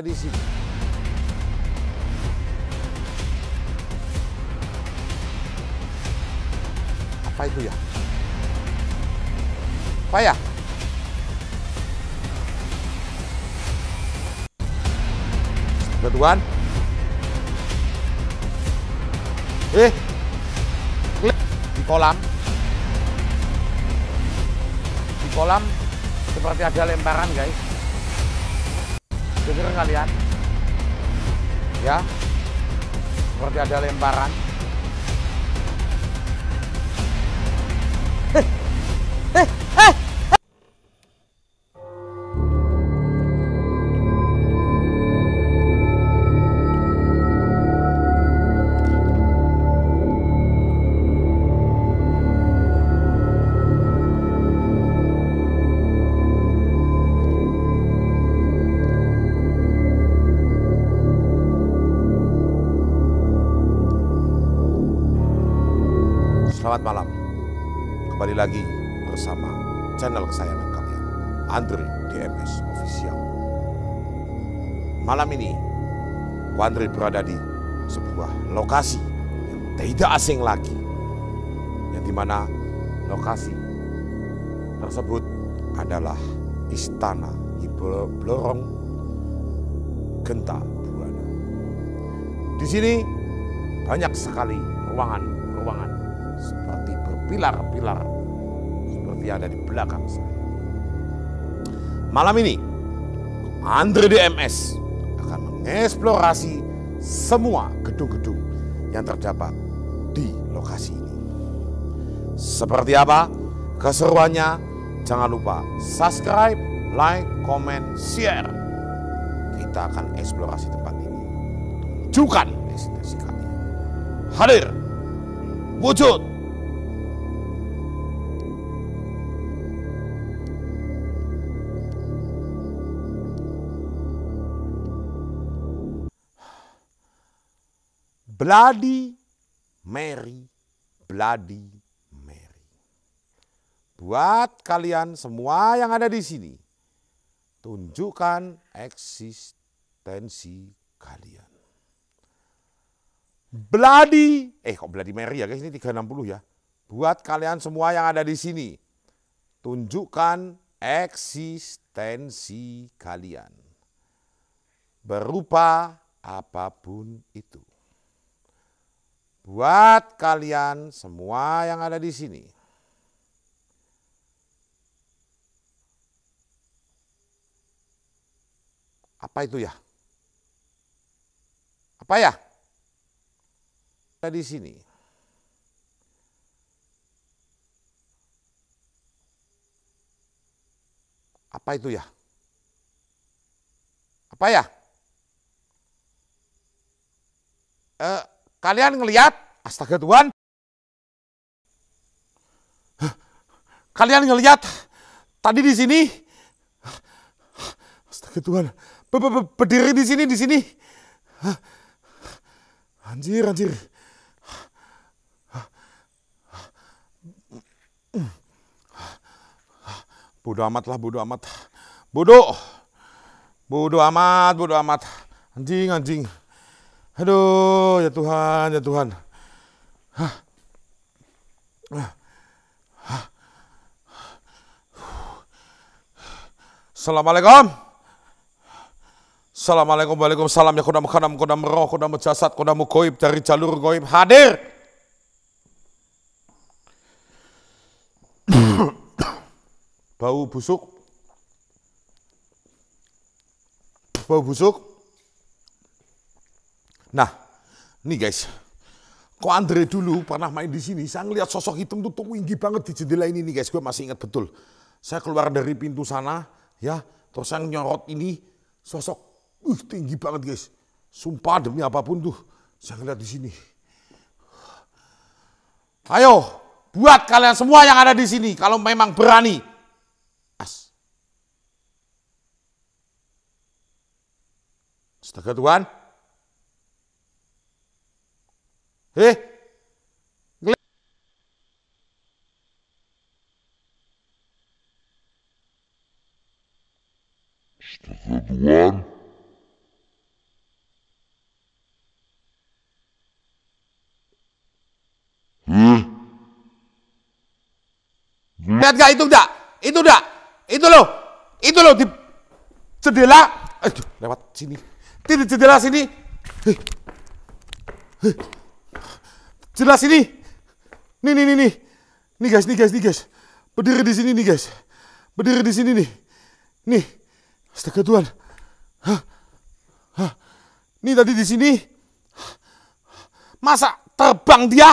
di sini. Apa itu ya? Apa ya? Ke Tuhan. Eh, di kolam. Di kolam seperti ada lemparan guys. Dengar kalian? Ya. Seperti ada lemparan. Eh, eh, eh. Andri DMS Official. Malam ini, Wandri berada di sebuah lokasi yang tidak asing lagi. Yang dimana lokasi tersebut adalah Istana di Blorong Genta Buana. Di sini banyak sekali ruangan-ruangan seperti berpilar-pilar seperti yang ada di belakang saya. Malam ini, Andre DMS akan mengeksplorasi semua gedung-gedung yang terdapat di lokasi ini. Seperti apa keseruannya? Jangan lupa subscribe, like, comment, share. Kita akan eksplorasi tempat ini. Tunjukkan destinasi kami Hadir, wujud. Bloody Mary, Bloody Mary. Buat kalian semua yang ada di sini, tunjukkan eksistensi kalian. Bloody, eh kok Bloody Mary ya guys, ini 360 ya. Buat kalian semua yang ada di sini, tunjukkan eksistensi kalian. Berupa apapun itu buat kalian semua yang ada di sini. Apa itu ya? Apa ya? Ada di sini. Apa itu ya? Apa ya? Eh, Kalian ngelihat, astaga Tuhan. Kalian ngelihat tadi di sini, astaga Tuhan, Be berdiri di sini, di sini. Anjir, anjir. Bodoh amat lah, bodoh amat. Bodoh. Bodoh amat, bodoh amat. Anjing, anjing. Aduh, ya Tuhan, ya Tuhan. Assalamualaikum. Assalamualaikum, waalaikumsalam. Ya kodam khanam, kodam roh, kodam jasad, kodam goib dari jalur goib. Hadir. Bau busuk. Bau busuk. Nah, nih guys, kok Andre dulu pernah main di sini, saya ngeliat sosok hitam tuh tinggi banget di jendela ini nih guys, gue masih ingat betul. Saya keluar dari pintu sana, ya, terus saya nyorot ini, sosok uh, tinggi banget guys. Sumpah demi apapun tuh, saya ngeliat di sini. Ayo, buat kalian semua yang ada di sini, kalau memang berani. As. Astaga Tuhan. Eh, One. Hmm. Eh? Lihat gak itu enggak? Itu enggak? Itu loh. Itu loh di jendela. Aduh, lewat sini. Di jendela sini. Hei. Hei. Jelas ini. Nih, nih, nih, nih. Nih guys, nih guys, nih guys. Berdiri di sini nih guys. Berdiri di sini nih. Nih. Astaga Tuhan. Hah. Hah. Nih tadi di sini. Masa terbang dia?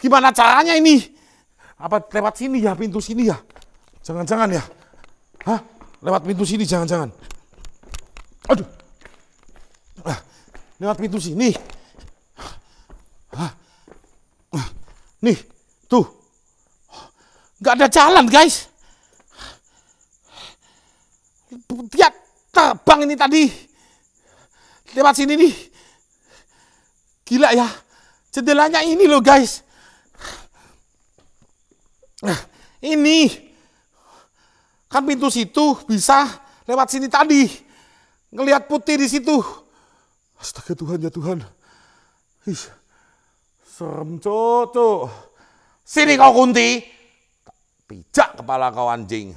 Gimana caranya ini? Apa lewat sini ya, pintu sini ya? Jangan-jangan ya. Hah? Lewat pintu sini jangan-jangan. Aduh. Nah, lewat pintu sini. Nih, tuh. Gak ada jalan, guys. Dia terbang ini tadi. Lewat sini nih. Gila ya. Jendelanya ini loh, guys. Nah, ini. Kan pintu situ bisa lewat sini tadi. Ngelihat putih di situ. Astaga Tuhan ya Tuhan. Ih. Serem tuh. Sini kau kunti. Pijak kepala kau anjing.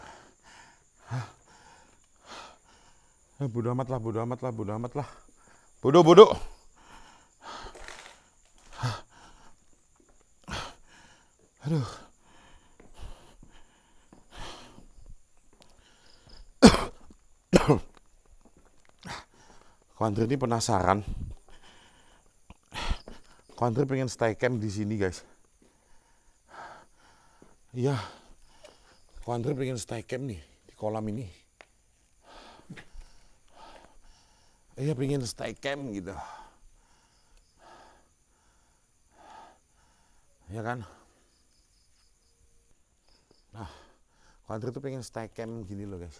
Eh, Bodoh amat lah, bodoh amat lah, bodoh amat lah. Bodoh, bodoh. Aduh. Kau ini penasaran. Kontri pengen stay camp di sini guys. Iya, Kontri pengen stay camp nih di kolam ini. Iya pengen stay camp gitu. Ya kan? Nah, Kontri tuh pengen stay camp gini loh guys.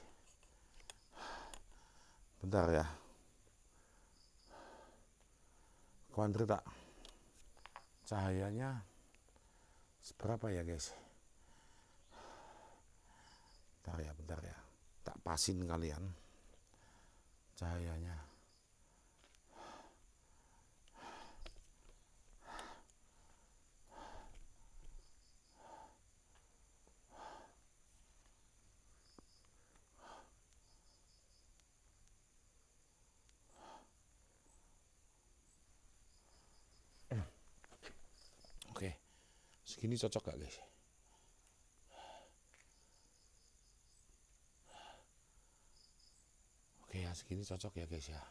Bentar ya. Kontri tak cahayanya seberapa ya guys bentar ya bentar ya tak pasin kalian cahayanya gini cocok gak guys oke ya segini cocok ya guys ya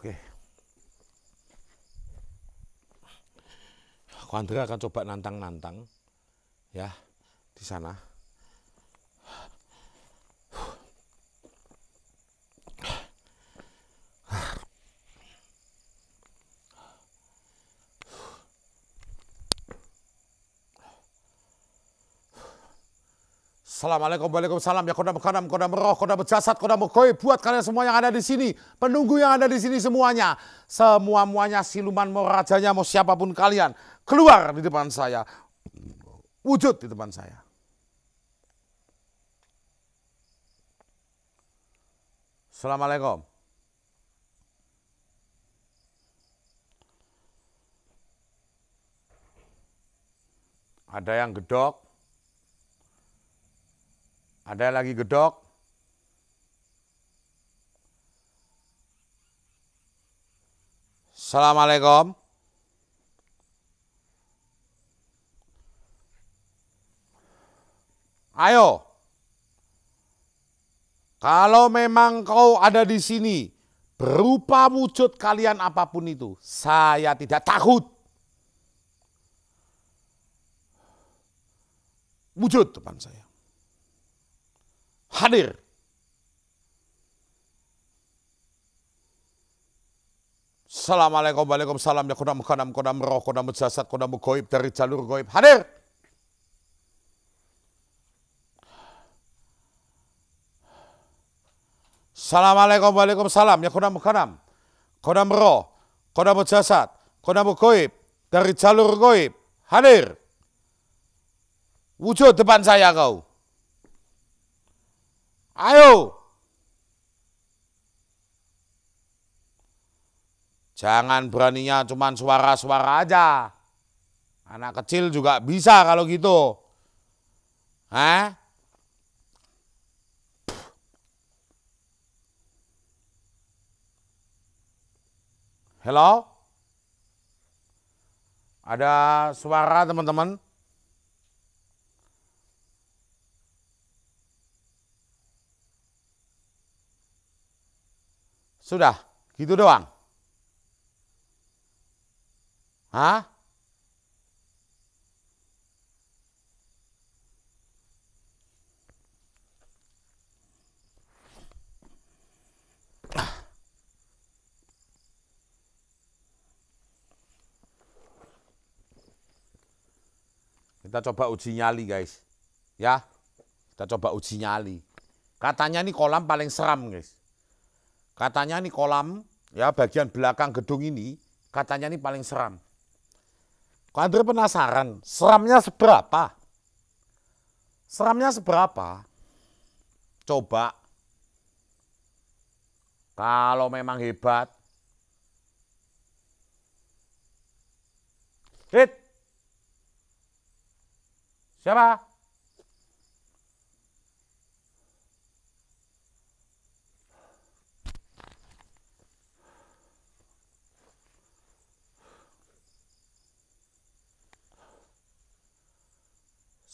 oke Aku akan coba nantang-nantang ya di sana Assalamualaikum wabarakatuh. ya kodam kodam kodam roh kodam jasad kodam koi buat kalian semua yang ada di sini penunggu yang ada di sini semuanya semua muanya siluman mau rajanya mau siapapun kalian keluar di depan saya wujud di depan saya Assalamualaikum ada yang gedok ada lagi gedok. Assalamualaikum. Ayo. Kalau memang kau ada di sini, berupa wujud kalian apapun itu, saya tidak takut. Wujud depan saya hadir. Assalamualaikum waalaikumsalam ya kodam kodam kodam roh kodam jasad kodam goib dari jalur goib hadir. Assalamualaikum waalaikumsalam ya kodam kodam kodam roh kodam jasad kodam goib dari jalur goib hadir. Wujud depan saya kau. Ayo. Jangan beraninya cuman suara-suara aja. Anak kecil juga bisa kalau gitu. Hah? Hello? Ada suara teman-teman? Sudah, gitu doang. Hah? Kita coba uji nyali guys. Ya. Kita coba uji nyali. Katanya ini kolam paling seram guys. Katanya ini kolam, ya bagian belakang gedung ini, katanya ini paling seram. Andre penasaran, seramnya seberapa? Seramnya seberapa? Coba. Kalau memang hebat. Hit. Siapa?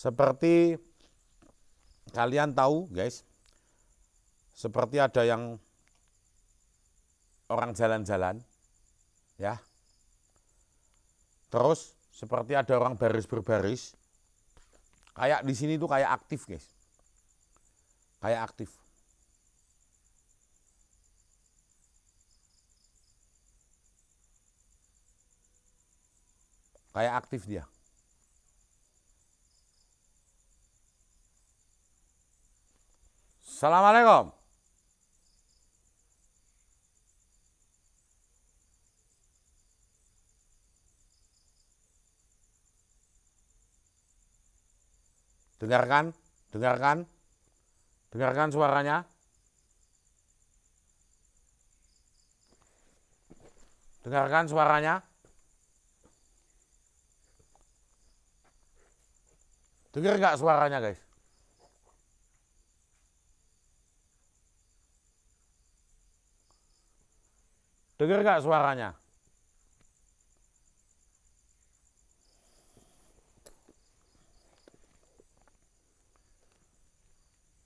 Seperti kalian tahu, guys, seperti ada yang orang jalan-jalan, ya. Terus seperti ada orang baris berbaris. Kayak di sini tuh kayak aktif, guys. Kayak aktif. Kayak aktif dia. Assalamualaikum. Dengarkan, dengarkan, dengarkan suaranya. Dengarkan suaranya. Dengar nggak suaranya guys? Dengar gak suaranya?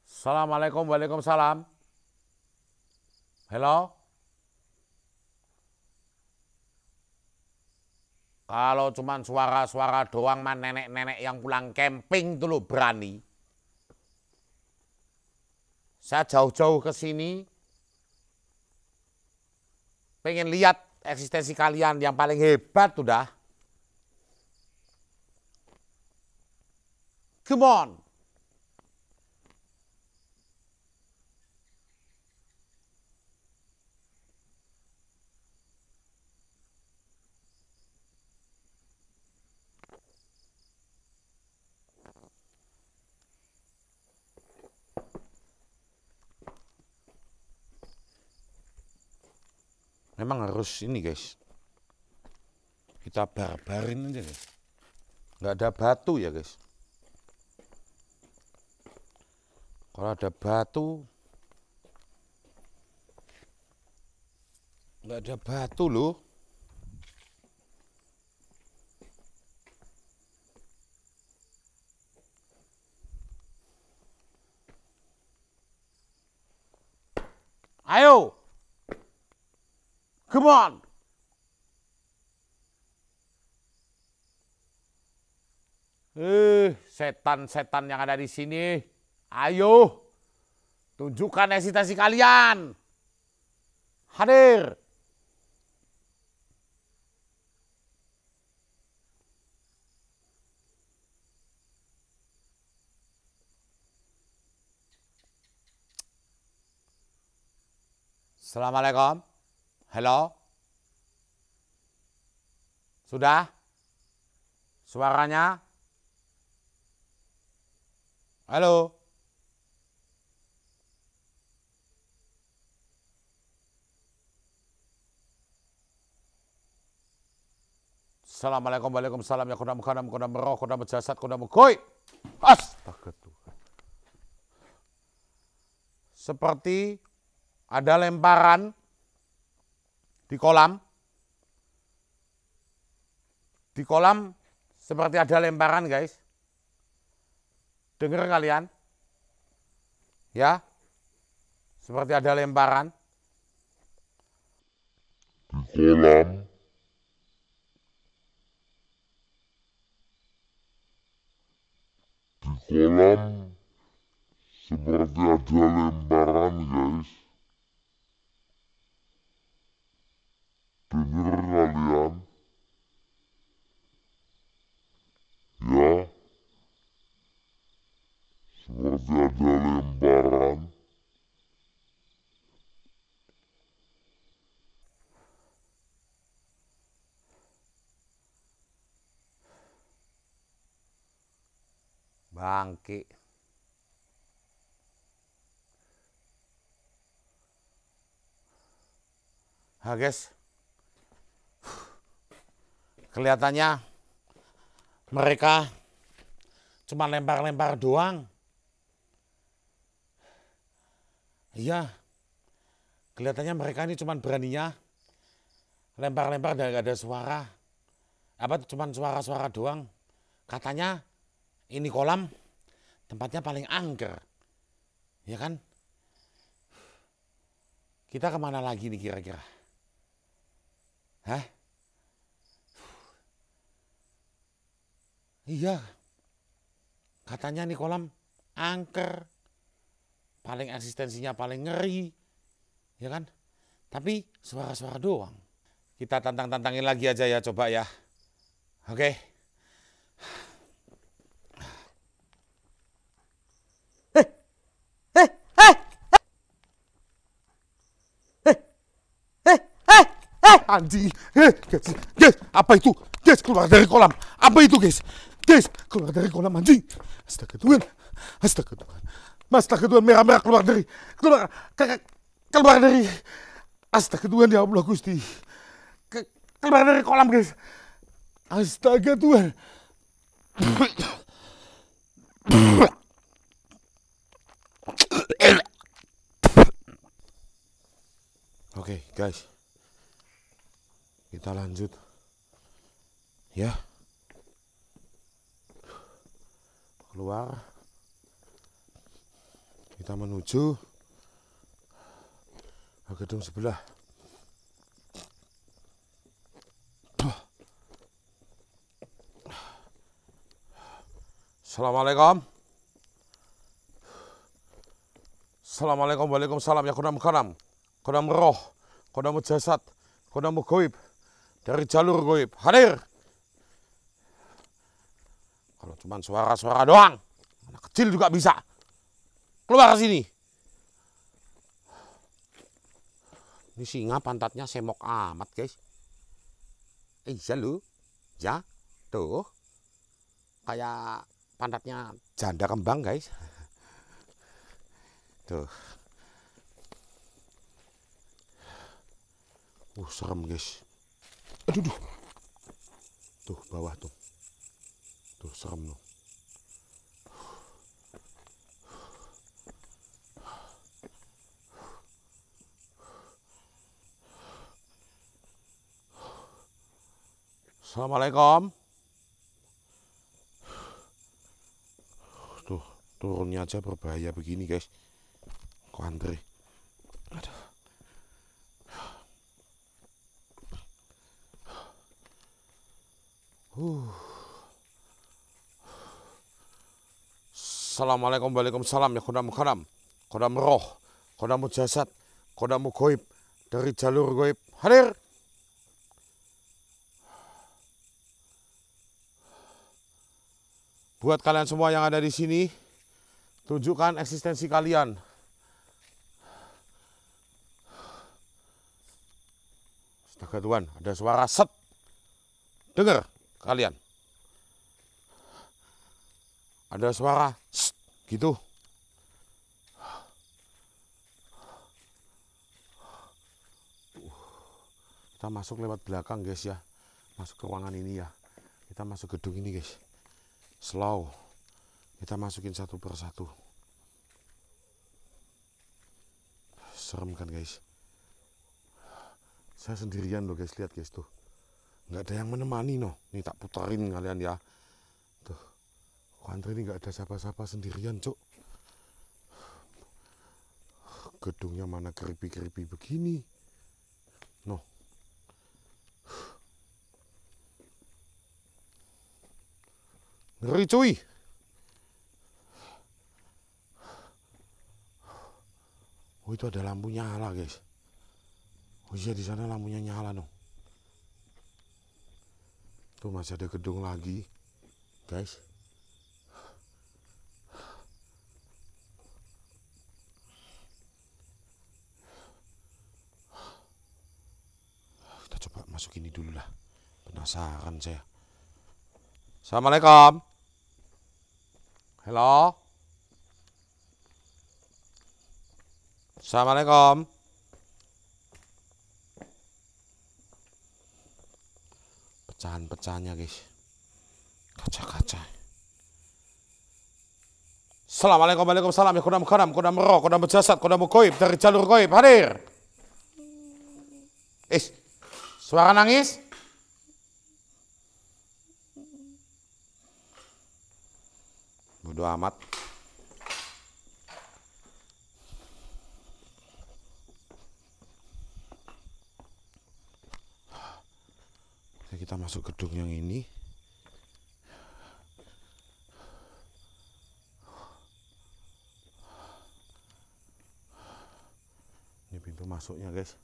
Assalamualaikum, waalaikumsalam. Halo? Kalau cuma suara-suara doang mah nenek-nenek yang pulang camping dulu berani. Saya jauh-jauh ke sini Pengen lihat eksistensi kalian yang paling hebat sudah, Come on. memang harus ini guys kita barbarin aja guys nggak ada batu ya guys kalau ada batu nggak ada batu loh Come Eh, setan-setan yang ada di sini, ayo tunjukkan hesitasi kalian. Hadir. Assalamualaikum. Halo? Sudah? Suaranya? Halo? Assalamualaikum waalaikumsalam ya kodam kodam kodam roh kodam jasad kodam koi. Astaga Seperti ada lemparan di kolam. Di kolam seperti ada lemparan, guys. Dengar kalian? Ya. Seperti ada lemparan. Di kolam di kolam seperti ada lemparan guys denger kalian ya seperti ada lemparan bangke Ah, guess. Kelihatannya mereka cuma lempar-lempar doang. Iya, kelihatannya mereka ini cuma beraninya lempar-lempar dan gak ada suara. Apa cuma suara-suara doang. Katanya ini kolam tempatnya paling angker. Ya kan? Kita kemana lagi nih kira-kira? Hah? Iya. Katanya nih kolam angker. Paling eksistensinya paling ngeri. Ya kan? Tapi suara-suara doang. Kita tantang-tantangin lagi aja ya coba ya. Oke. Hey. Hey. Hey. Anjing, eh, guys, guys, apa itu? Guys, keluar dari kolam. Apa itu, guys? Guys, keluar dari kolam anjing. Astaga Tuhan. Astaga Tuhan. Astaga Tuhan, merah-merah keluar dari. Keluar, keluar dari. Astaga Tuhan, ya Allah Gusti. Keluar dari kolam, guys. Astaga Tuhan. Oke, okay, guys. Kita lanjut. Ya. Yeah. keluar kita menuju ke gedung sebelah Assalamualaikum Assalamualaikum Waalaikumsalam Ya kodam kodam Kodam roh Kodam jasad Kodam goib Dari jalur goib Hadir kalau cuma suara-suara doang, anak kecil juga bisa. Keluar ke sini. Ini singa pantatnya semok amat, guys. Eh, iya lu. Ya, tuh. Kayak pantatnya janda kembang, guys. Tuh. Uh, serem, guys. Aduh, aduh. Tuh, bawah tuh. Tuh serem loh. Assalamualaikum. Tuh turunnya aja berbahaya begini guys. Kok Assalamualaikum Waalaikumsalam ya kodam kodam kodam roh kodam jasad kodam goib dari jalur goib hadir buat kalian semua yang ada di sini tunjukkan eksistensi kalian Astaga Tuhan, ada suara set. Dengar kalian. Ada suara set gitu kita masuk lewat belakang guys ya masuk ke ruangan ini ya kita masuk gedung ini guys slow kita masukin satu persatu serem kan guys saya sendirian loh guys lihat guys tuh nggak ada yang menemani no nih tak putarin kalian ya Kuantri ini nggak ada siapa-siapa sendirian, Cuk. Gedungnya mana keripi-keripi begini. Noh. Ngeri, cuy. Oh, itu ada lampu nyala, guys. Oh iya, di sana lampunya nyala, noh. Tuh masih ada gedung lagi, guys. masuk ini dulu lah. Penasaran saya. Assalamualaikum. Halo. Assalamualaikum. Pecahan-pecahnya guys. Kaca-kaca. Assalamualaikum Waalaikumsalam ya kodam kodam kodam roh kodam jasad kodam goib dari jalur koib hadir. Eh Suara nangis? Bodoh amat. Kita masuk gedung yang ini. Ini pintu masuknya, guys.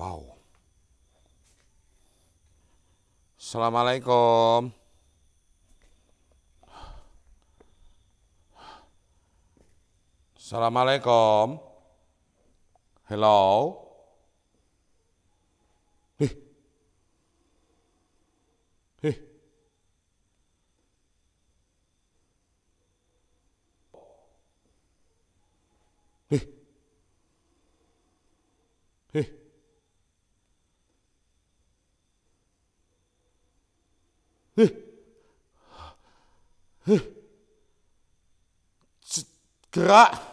Wow. Assalamualaikum. Assalamualaikum. Hello. 嘿，嘿，这干。